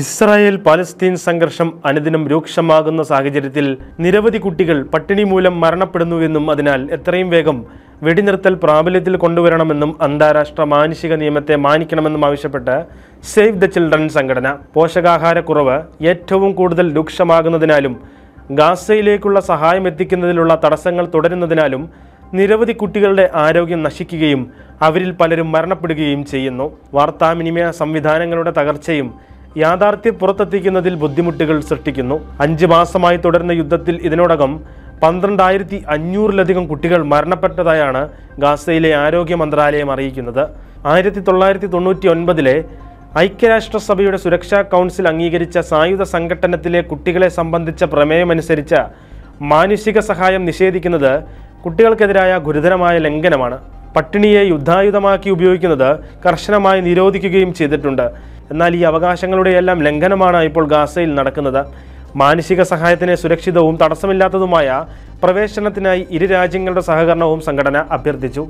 Israel Palestine സംഘർഷം അനുദിനം രൂക്ഷമാകുന്ന സാഹചര്യത്തിൽ നിരവധി കുട്ടികൾ പട്ടിണി മൂലം മരണപ്പെടുന്നുവെന്നും അതിനാൽ എത്രയും വേഗം വെടിനിർത്തൽ പ്രാബല്യത്തിൽ കൊണ്ടുവരണമെന്നും അന്താരാഷ്ട്ര മാനുഷിക നിയമത്തെ മാനിക്കണമെന്നും ആവശ്യപ്പെട്ട് സേവ് ദ ചിൽഡ്രൻ സംഘടന പോഷകാഹാരക്കുറവ് ഏറ്റവും കൂടുതൽ രൂക്ഷമാകുന്നതിനാലും ഗാസയിലേക്കുള്ള സഹായം എത്തിക്കുന്നതിലുള്ള തടസ്സങ്ങൾ തുടരുന്നതിനാലും നിരവധി കുട്ടികളുടെ ആരോഗ്യം നശിക്കുകയും അവരിൽ പലരും മരണപ്പെടുകയും ചെയ്യുന്നു വാർത്താവിനിമയ സംവിധാനങ്ങളുടെ തകർച്ചയും യാഥാർത്ഥ്യ പുറത്തെത്തിക്കുന്നതിൽ ബുദ്ധിമുട്ടുകൾ സൃഷ്ടിക്കുന്നു അഞ്ച് മാസമായി തുടരുന്ന യുദ്ധത്തിൽ ഇതിനോടകം പന്ത്രണ്ടായിരത്തി അഞ്ഞൂറിലധികം കുട്ടികൾ മരണപ്പെട്ടതായാണ് ഗാസയിലെ ആരോഗ്യ മന്ത്രാലയം അറിയിക്കുന്നത് ആയിരത്തി തൊള്ളായിരത്തി തൊണ്ണൂറ്റി ഒൻപതിലെ ഐക്യരാഷ്ട്രസഭയുടെ സുരക്ഷാ കൗൺസിൽ അംഗീകരിച്ച സായുധ സംഘടനത്തിലെ കുട്ടികളെ സംബന്ധിച്ച പ്രമേയമനുസരിച്ച് മാനുഷിക സഹായം നിഷേധിക്കുന്നത് കുട്ടികൾക്കെതിരായ ഗുരുതരമായ ലംഘനമാണ് പട്ടിണിയെ യുദ്ധായുധമാക്കി ഉപയോഗിക്കുന്നത് കർശനമായി നിരോധിക്കുകയും ചെയ്തിട്ടുണ്ട് എന്നാൽ ഈ അവകാശങ്ങളുടെ എല്ലാം ലംഘനമാണ് ഇപ്പോൾ ഗാസയിൽ നടക്കുന്നത് മാനുഷിക സഹായത്തിന് സുരക്ഷിതവും തടസ്സമില്ലാത്തതുമായ പ്രവേശനത്തിനായി ഇരു രാജ്യങ്ങളുടെ സഹകരണവും സംഘടന അഭ്യർത്ഥിച്ചു